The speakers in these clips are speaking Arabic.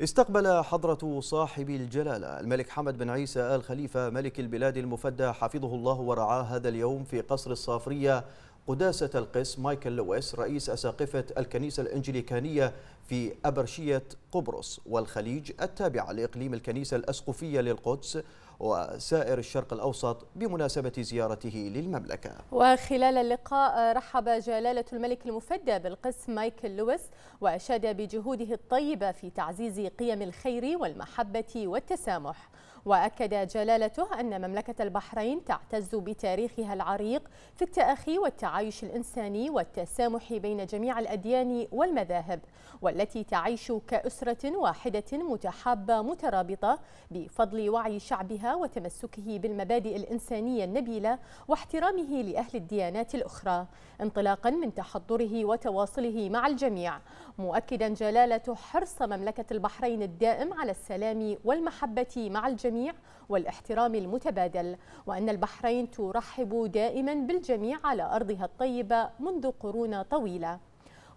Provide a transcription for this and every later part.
استقبل حضرة صاحب الجلالة الملك حمد بن عيسى آل خليفة ملك البلاد المفدى حفظه الله ورعاه هذا اليوم في قصر الصافرية قداسة القس مايكل لويس رئيس أساقفة الكنيسة الإنجليكانية في أبرشية قبرص والخليج التابعة لإقليم الكنيسة الأسقفية للقدس وسائر الشرق الأوسط بمناسبة زيارته للمملكة وخلال اللقاء رحب جلالة الملك المفدى بالقس مايكل لويس وأشاد بجهوده الطيبة في تعزيز قيم الخير والمحبة والتسامح وأكد جلالته أن مملكة البحرين تعتز بتاريخها العريق في التأخي والتعايش الإنساني والتسامح بين جميع الأديان والمذاهب والتي تعيش كأسرة واحدة متحابة مترابطة بفضل وعي شعبها وتمسكه بالمبادئ الإنسانية النبيلة واحترامه لأهل الديانات الأخرى انطلاقا من تحضره وتواصله مع الجميع مؤكدا جلالته حرص مملكة البحرين الدائم على السلام والمحبة مع الجميع الجميع والاحترام المتبادل وأن البحرين ترحب دائما بالجميع على أرضها الطيبة منذ قرون طويلة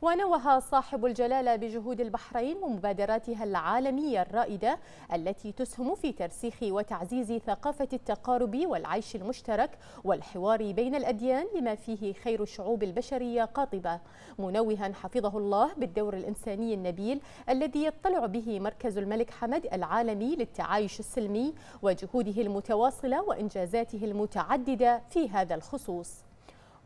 ونوه صاحب الجلالة بجهود البحرين ومبادراتها العالمية الرائدة التي تسهم في ترسيخ وتعزيز ثقافة التقارب والعيش المشترك والحوار بين الأديان لما فيه خير الشعوب البشرية قاطبة منوها حفظه الله بالدور الإنساني النبيل الذي يطلع به مركز الملك حمد العالمي للتعايش السلمي وجهوده المتواصلة وإنجازاته المتعددة في هذا الخصوص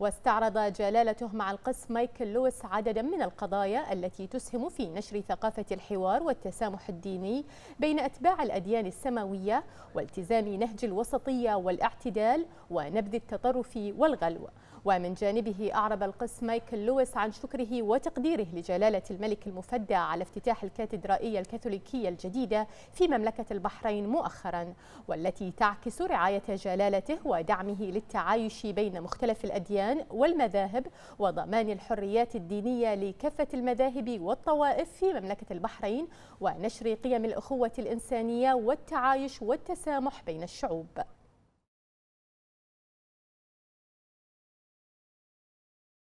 واستعرض جلالته مع القس مايكل لويس عددا من القضايا التي تسهم في نشر ثقافة الحوار والتسامح الديني بين أتباع الأديان السماوية والتزام نهج الوسطية والاعتدال ونبذ التطرف والغلو ومن جانبه أعرب القس مايكل لويس عن شكره وتقديره لجلالة الملك المفدى على افتتاح الكاتدرائية الكاثوليكية الجديدة في مملكة البحرين مؤخرا والتي تعكس رعاية جلالته ودعمه للتعايش بين مختلف الأديان الأديان والمذاهب وضمان الحريات الدينية لكافة المذاهب والطوائف في مملكة البحرين ونشر قيم الأخوة الإنسانية والتعايش والتسامح بين الشعوب